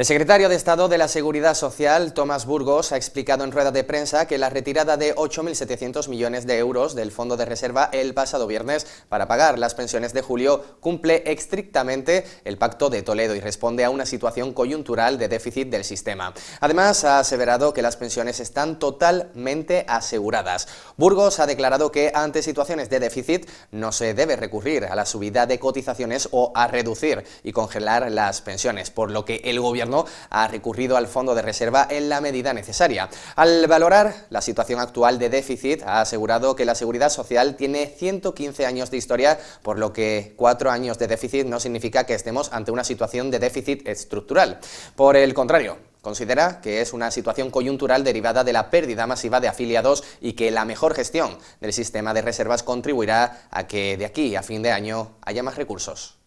El secretario de Estado de la Seguridad Social, Tomás Burgos, ha explicado en rueda de prensa que la retirada de 8.700 millones de euros del Fondo de Reserva el pasado viernes para pagar las pensiones de julio cumple estrictamente el Pacto de Toledo y responde a una situación coyuntural de déficit del sistema. Además, ha aseverado que las pensiones están totalmente aseguradas. Burgos ha declarado que ante situaciones de déficit no se debe recurrir a la subida de cotizaciones o a reducir y congelar las pensiones, por lo que el gobierno ha recurrido al fondo de reserva en la medida necesaria. Al valorar la situación actual de déficit, ha asegurado que la seguridad social tiene 115 años de historia, por lo que cuatro años de déficit no significa que estemos ante una situación de déficit estructural. Por el contrario, Considera que es una situación coyuntural derivada de la pérdida masiva de afiliados y que la mejor gestión del sistema de reservas contribuirá a que de aquí a fin de año haya más recursos.